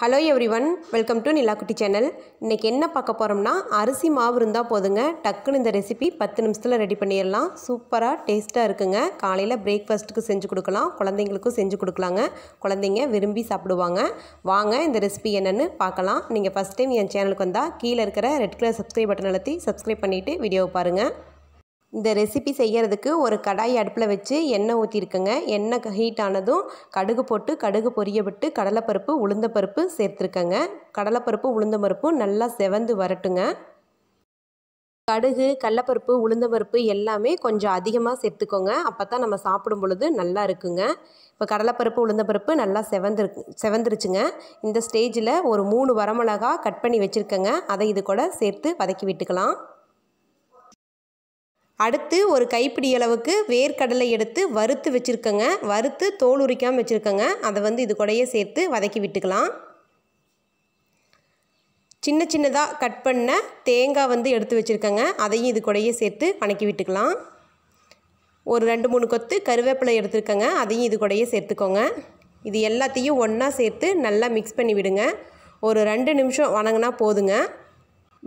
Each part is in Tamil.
hello everyone welcome to Nilakutti channel இன்றைக்கி என்ன பார்க்க போகிறோம்னா அரிசி மாவு இருந்தால் போதுங்க டக்குன்னு இந்த ரெசிபி பத்து நிமிஷத்தில் ரெடி பண்ணிடலாம் சூப்பராக டேஸ்ட்டாக இருக்குங்க காலையில் பிரேக்ஃபாஸ்ட்டுக்கு செஞ்சு கொடுக்கலாம் குழந்தைங்களுக்கும் செஞ்சு கொடுக்கலாங்க குழந்தைங்க விரும்பி சாப்பிடுவாங்க வாங்க இந்த ரெசிபி என்னென்னு பார்க்கலாம் நீங்கள் ஃபஸ்ட் டைம் என் சேனலுக்கு வந்தால் கீழே இருக்கிற ரெட் கலர் சப்ஸ்கிரைப் பட்டன் அழுத்தி சப்ஸ்கிரைப் பண்ணிவிட்டு வீடியோவை பாருங்கள் இந்த ரெசிபி செய்கிறதுக்கு ஒரு கடாய் அடுப்பில் வச்சு எண்ணெய் ஊற்றிருக்கேங்க எண்ணெய் ஹீட் ஆனதும் கடுகு போட்டு கடுகு பொரிய விட்டு கடலைப்பருப்பு உளுந்தப்பருப்பு சேர்த்துருக்கேங்க கடலைப்பருப்பு பருப்பும் நல்லா செவந்து வரட்டுங்க கடுகு கடலப்பருப்பு உளுந்தம்பருப்பு எல்லாமே கொஞ்சம் அதிகமாக சேர்த்துக்கோங்க அப்போ தான் நம்ம சாப்பிடும் பொழுது நல்லா இருக்குங்க இப்போ கடலைப்பருப்பு உளுந்தம்பருப்பு நல்லா செவந்துரு செவந்துருச்சுங்க இந்த ஸ்டேஜில் ஒரு மூணு வரமிளகா கட் பண்ணி வச்சுருக்கேங்க அதை இது கூட சேர்த்து வதக்கி விட்டுக்கலாம் அடுத்து ஒரு கைப்பிடி அளவுக்கு வேர்க்கடலை எடுத்து வறுத்து வச்சுருக்கங்க வறுத்து தோல் உரிக்காமல் வச்சுருக்கங்க அதை வந்து இது கூடையே சேர்த்து வதக்கி விட்டுக்கலாம் சின்ன சின்னதாக கட் பண்ண தேங்காய் வந்து எடுத்து வச்சுருக்கேங்க அதையும் இது கூடையே சேர்த்து வணக்கி விட்டுக்கலாம் ஒரு ரெண்டு மூணு கொத்து கருவேப்பிலை எடுத்துருக்கேங்க அதையும் இது கூடையே சேர்த்துக்கோங்க இது எல்லாத்தையும் ஒன்றா சேர்த்து நல்லா மிக்ஸ் பண்ணி விடுங்க ஒரு ரெண்டு நிமிஷம் வணங்கினா போதுங்க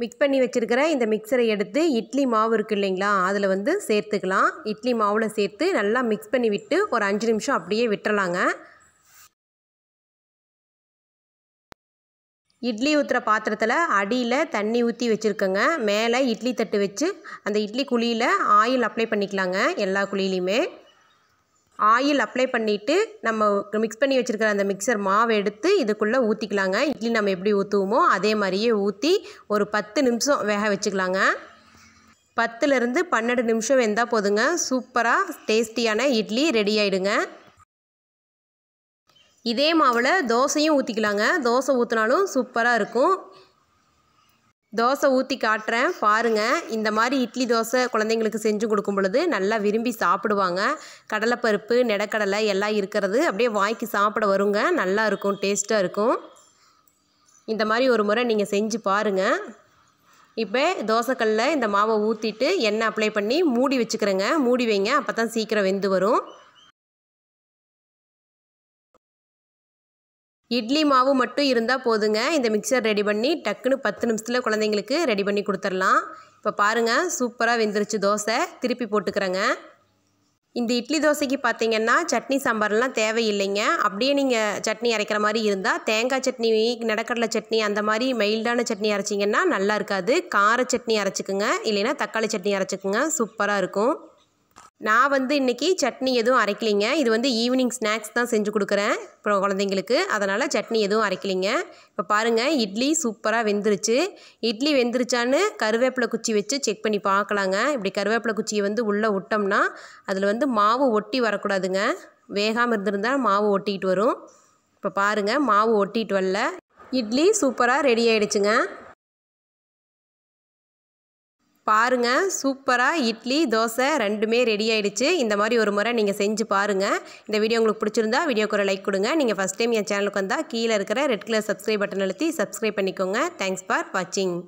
மிக்ஸ் பண்ணி வச்சுருக்கிற இந்த மிக்சரை எடுத்து இட்லி மாவு இருக்குது இல்லைங்களா அதில் வந்து சேர்த்துக்கலாம் இட்லி மாவில் சேர்த்து நல்லா மிக்ஸ் பண்ணி விட்டு ஒரு அஞ்சு நிமிஷம் அப்படியே விட்டுறலாங்க இட்லி ஊற்றுற பாத்திரத்தில் அடியில் தண்ணி ஊற்றி வச்சுருக்கோங்க மேலே இட்லி தட்டு வச்சு அந்த இட்லி குழியில் ஆயில் அப்ளை பண்ணிக்கலாங்க எல்லா குழியிலையுமே ஆயில் அப்ளை பண்ணிவிட்டு நம்ம மிக்ஸ் பண்ணி வச்சுருக்கிற அந்த மிக்சர் மாவு எடுத்து இதுக்குள்ளே ஊற்றிக்கலாங்க இட்லி நம்ம எப்படி ஊற்றுவோமோ அதே மாதிரியே ஊற்றி ஒரு பத்து நிமிஷம் வேக வச்சுக்கலாங்க பத்துலேருந்து பன்னெண்டு நிமிஷம் வெந்தால் போதுங்க சூப்பராக டேஸ்டியான இட்லி ரெடி ஆகிடுங்க இதே மாவில் தோசையும் ஊற்றிக்கலாங்க தோசை ஊற்றினாலும் சூப்பராக இருக்கும் தோசை ஊற்றி காட்டுறேன் பாருங்கள் இந்த மாதிரி இட்லி தோசை குழந்தைங்களுக்கு செஞ்சு கொடுக்கும் பொழுது நல்லா விரும்பி சாப்பிடுவாங்க கடலைப்பருப்பு நெடக்கடலை எல்லாம் இருக்கிறது அப்படியே வாங்கி சாப்பிட வருங்க நல்லா இருக்கும் டேஸ்ட்டாக இருக்கும் இந்த மாதிரி ஒரு முறை நீங்கள் செஞ்சு பாருங்கள் இப்போ தோசைக்கல்லில் இந்த மாவை ஊற்றிட்டு எண்ணெய் அப்ளை பண்ணி மூடி வச்சுக்கிறேங்க மூடி வைங்க அப்போ தான் சீக்கிரம் வெந்து வரும் இட்லி மாவு மட்டும் இருந்தால் போதுங்க இந்த மிக்சர் ரெடி பண்ணி டக்குன்னு பத்து நிமிஷத்தில் குழந்தைங்களுக்கு ரெடி பண்ணி கொடுத்துடலாம் இப்போ பாருங்கள் சூப்பராக வெந்துருச்சு தோசை திருப்பி போட்டுக்கிறேங்க இந்த இட்லி தோசைக்கு பார்த்தீங்கன்னா சட்னி சாம்பார்லாம் தேவையில்லைங்க அப்படியே நீங்கள் சட்னி அரைக்கிற மாதிரி இருந்தால் தேங்காய் சட்னி நடக்கடலை சட்னி அந்த மாதிரி மைல்டான சட்னி அரைச்சிங்கன்னா நல்லா இருக்காது கார சட்னி அரைச்சிக்குங்க இல்லைன்னா தக்காளி சட்னி அரைச்சிக்குங்க சூப்பராக இருக்கும் நான் வந்து இன்றைக்கி சட்னி எதுவும் அரைக்கலிங்க இது வந்து ஈவினிங் ஸ்நாக்ஸ் தான் செஞ்சு கொடுக்குறேன் இப்போ குழந்தைங்களுக்கு அதனால் சட்னி எதுவும் அரைக்கலிங்க இப்போ பாருங்கள் இட்லி சூப்பராக வெந்துருச்சு இட்லி வெந்துருச்சான்னு கருவேப்பிலை குச்சி வச்சு செக் பண்ணி பார்க்கலாங்க இப்படி கருவேப்பிலை குச்சியை வந்து உள்ளே விட்டோம்னா அதில் வந்து மாவு ஒட்டி வரக்கூடாதுங்க வேகாமல் இருந்திருந்தால் மாவு ஒட்டிகிட்டு வரும் இப்போ பாருங்கள் மாவு ஒட்டிகிட்டு வரல இட்லி சூப்பராக ரெடி ஆகிடுச்சுங்க பாருங்கள் சூப்பராக இட்லி தோசை ரெண்டுமே ரெடி ஆகிடுச்சு இந்த மாதிரி ஒரு முறை நீங்கள் செஞ்சு பாருங்கள் இந்த வீடியோ உங்களுக்கு பிடிச்சிருந்தா வீடியோக்கு ஒரு லைக் கொடுங்க நீங்கள் ஃபஸ்ட் டைம் என் சேனலுக்கு வந்தால் கீழே இருக்கிற ரெட் கலர் சப்ஸ்கிரைப் பட்டன் அழுத்தி சப்ஸ்கிரைப் பண்ணிக்கோங்க தேங்க்ஸ் ஃபார் வாட்சிங்